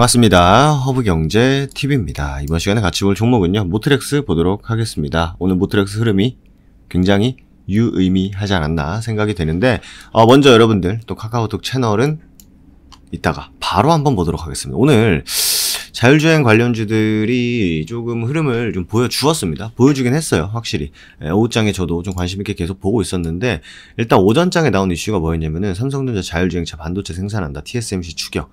반갑습니다. 허브경제 TV입니다. 이번 시간에 같이 볼 종목은요. 모트렉스 보도록 하겠습니다. 오늘 모트렉스 흐름이 굉장히 유의미하지 않았나 생각이 되는데 어, 먼저 여러분들 또 카카오톡 채널은 이따가 바로 한번 보도록 하겠습니다. 오늘 자율주행 관련주들이 조금 흐름을 좀 보여주었습니다. 보여주긴 했어요, 확실히. 예, 오후장에 저도 좀 관심있게 계속 보고 있었는데, 일단 오전장에 나온 이슈가 뭐였냐면은 삼성전자 자율주행차 반도체 생산한다, TSMC 추격.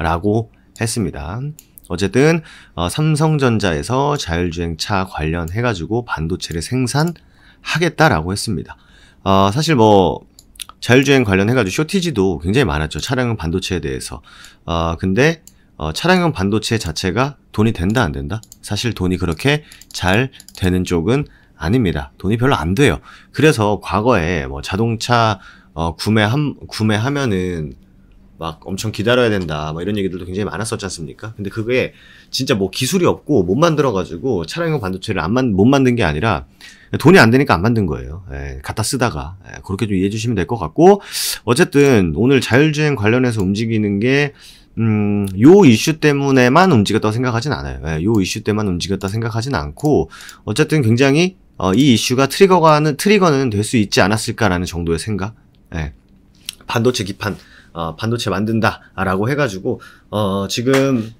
라고 했습니다. 어쨌든 어, 삼성전자에서 자율주행차 관련해 가지고 반도체를 생산하겠다라고 했습니다. 어, 사실 뭐 자율주행 관련해 가지고 쇼티지도 굉장히 많았죠. 차량용 반도체에 대해서. 어, 근데 어, 차량용 반도체 자체가 돈이 된다 안 된다? 사실 돈이 그렇게 잘 되는 쪽은 아닙니다. 돈이 별로 안 돼요. 그래서 과거에 뭐 자동차 어, 구매함 구매하면은 막 엄청 기다려야 된다 막 이런 얘기들도 굉장히 많았었지 않습니까? 근데 그게 진짜 뭐 기술이 없고 못 만들어가지고 차량용 반도체를 안 만, 못 만든 게 아니라 돈이 안 되니까 안 만든 거예요. 예, 갖다 쓰다가 예, 그렇게 좀 이해해 주시면 될 것 같고 어쨌든 오늘 자율주행 관련해서 움직이는 게 음, 요 이슈 때문에만 움직였다고 생각하진 않아요. 예, 요 이슈 때만 움직였다 생각하진 않고 어쨌든 굉장히 어, 이 이슈가 트리거가는 트리거는 될 수 있지 않았을까라는 정도의 생각. 예. 반도체 기판 어, 반도체 만든다라고 해가지고 어, 지금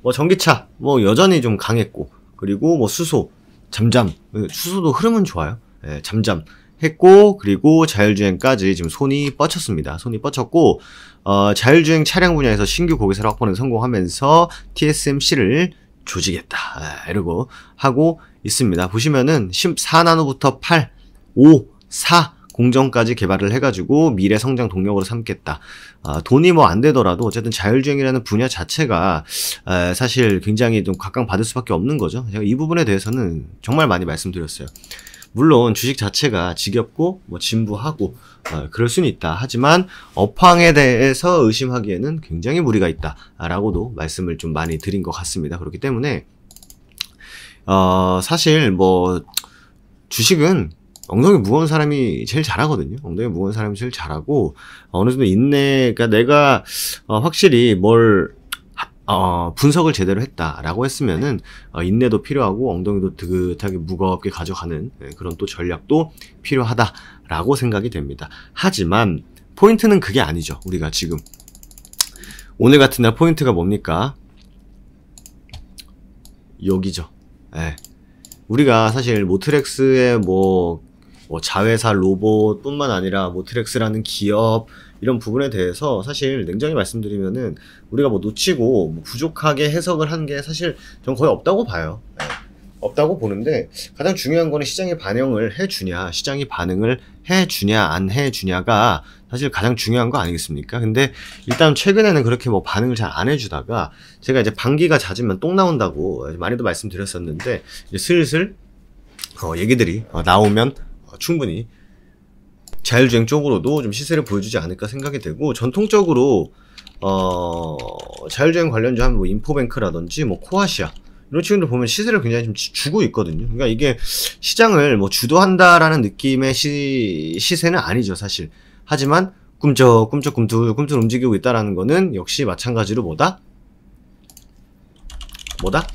뭐 전기차 뭐 여전히 좀 강했고 그리고 뭐 수소 잠잠 그 수소도 흐름은 좋아요. 예, 잠잠 했고 그리고 자율주행까지 지금 손이 뻗쳤습니다. 손이 뻗쳤고 어, 자율주행 차량 분야에서 신규 고객사를 확보는 성공하면서 TSMC를 조직했다 아, 이러고 하고 있습니다. 보시면은 14나노부터 8, 5, 4 공정까지 개발을 해가지고 미래 성장 동력으로 삼겠다. 아, 돈이 뭐 안 되더라도 어쨌든 자율주행이라는 분야 자체가 에, 사실 굉장히 좀 각광받을 수밖에 없는 거죠. 제가 이 부분에 대해서는 정말 많이 말씀드렸어요. 물론 주식 자체가 지겹고 뭐 진부하고 어, 그럴 수는 있다. 하지만 업황에 대해서 의심하기에는 굉장히 무리가 있다라고도 말씀을 좀 많이 드린 것 같습니다. 그렇기 때문에 어, 사실 뭐 주식은 엉덩이 무거운 사람이 제일 잘하거든요. 엉덩이 무거운 사람이 제일 잘하고 어느 정도 인내, 그러니까 내가 어, 확실히 뭘 어, 분석을 제대로 했다라고 했으면은 어, 인내도 필요하고 엉덩이도 느긋하게 무겁게 가져가는 예, 그런 또 전략도 필요하다라고 생각이 됩니다. 하지만 포인트는 그게 아니죠. 우리가 지금 오늘 같은 날 포인트가 뭡니까? 여기죠. 예. 우리가 사실 모트렉스의 뭐뭐 자회사 로봇뿐만 아니라 모트렉스라는 뭐 기업 이런 부분에 대해서 사실 냉정히 말씀드리면은 우리가 뭐 놓치고 뭐 부족하게 해석을 한 게 사실 전 거의 없다고 봐요. 네. 없다고 보는데 가장 중요한 거는 시장에 반영을 해주냐, 시장이 반응을 해주냐, 안 해주냐가 사실 가장 중요한 거 아니겠습니까? 근데 일단 최근에는 그렇게 뭐 반응을 잘 안 해주다가 제가 이제 방귀가 잦으면 똥 나온다고 많이도 말씀드렸었는데 슬슬 어, 얘기들이 어, 나오면 충분히 자율주행 쪽으로도 좀 시세를 보여주지 않을까 생각이 되고 전통적으로 어, 자율주행 관련주 한뭐 인포뱅크라든지 뭐 코아시아 이런 친구들 보면 시세를 굉장히 좀 주고 있거든요. 그러니까 이게 시장을 뭐 주도한다라는 느낌의 시, 시세는 아니죠, 사실. 하지만 꿈쩍 꿈쩍 꿈틀 꿈틀 움직이고 있다라는 거는 역시 마찬가지로 뭐다? 뭐다?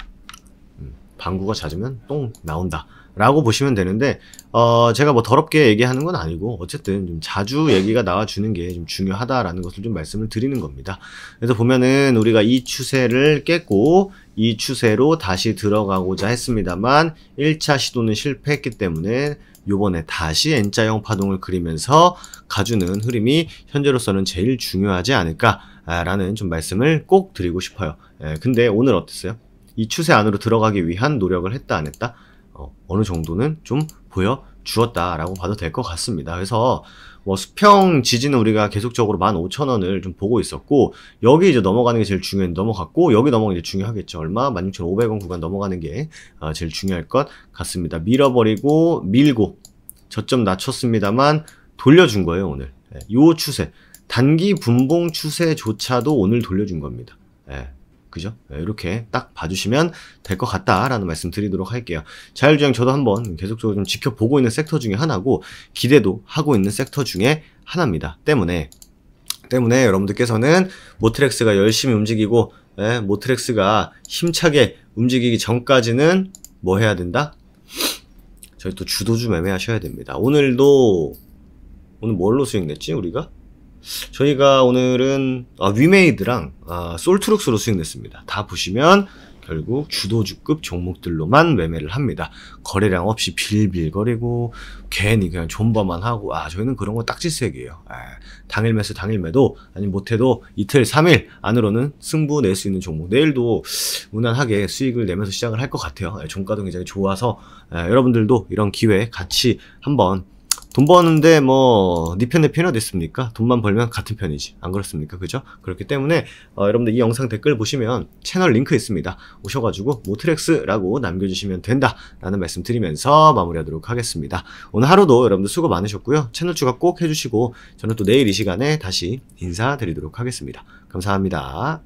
음, 방구가 잦으면 똥 나온다. 라고 보시면 되는데 어 제가 뭐 더럽게 얘기하는 건 아니고 어쨌든 좀 자주 얘기가 나와주는 게 좀 중요하다라는 것을 좀 말씀을 드리는 겁니다 그래서 보면은 우리가 이 추세를 깼고 이 추세로 다시 들어가고자 했습니다만 1차 시도는 실패했기 때문에 요번에 다시 N자형 파동을 그리면서 가주는 흐름이 현재로서는 제일 중요하지 않을까라는 좀 말씀을 꼭 드리고 싶어요 예, 근데 오늘 어땠어요? 이 추세 안으로 들어가기 위한 노력을 했다 안 했다? 어, 느 정도는 좀 보여 주었다라고 봐도 될 것 같습니다. 그래서 뭐 수평 지지는 우리가 계속적으로 15,000원을 좀 보고 있었고 여기 이제 넘어가는 게 제일 중요한 넘어갔고 여기 넘어가는 게 중요하겠죠. 얼마? 16,500원 구간 넘어가는 게 어, 제일 중요할 것 같습니다. 밀어버리고 밀고 저점 낮췄습니다만 돌려준 거예요, 오늘. 예, 요 추세. 단기 분봉 추세조차도 오늘 돌려준 겁니다. 예. 그죠? 네, 이렇게 딱 봐주시면 될 것 같다라는 말씀 드리도록 할게요. 자율주행 저도 한번 계속적으로 좀 지켜보고 있는 섹터 중에 하나고 기대도 하고 있는 섹터 중에 하나입니다. 때문에 때문에 여러분들께서는 모트렉스가 열심히 움직이고 예, 모트렉스가 힘차게 움직이기 전까지는 뭐 해야 된다? 저희 또 주도주 매매하셔야 됩니다. 오늘도 오늘 뭘로 수익 냈지 우리가? 저희가 오늘은 아, 위메이드랑 아, 솔트룩스로 수익냈습니다. 다 보시면 결국 주도주급 종목들로만 매매를 합니다. 거래량 없이 빌빌거리고 괜히 그냥 존버만 하고 아 저희는 그런 거 딱지색이에요. 아, 당일 매수 당일 매도 아니 못해도 이틀 3일 안으로는 승부 낼 수 있는 종목 내일도 무난하게 수익을 내면서 시작을 할 것 같아요. 예, 종가도 굉장히 좋아서 아, 여러분들도 이런 기회 같이 한번 돈 버는데 뭐 니편내 네 편이 됐습니까 돈만 벌면 같은 편이지 안 그렇습니까? 그죠? 그렇기 때문에 어, 여러분들 이 영상 댓글 보시면 채널 링크 있습니다 오셔가지고 모트렉스라고 남겨주시면 된다라는 말씀 드리면서 마무리하도록 하겠습니다 오늘 하루도 여러분들 수고 많으셨고요 채널 추가 꼭 해주시고 저는 또 내일 이 시간에 다시 인사드리도록 하겠습니다 감사합니다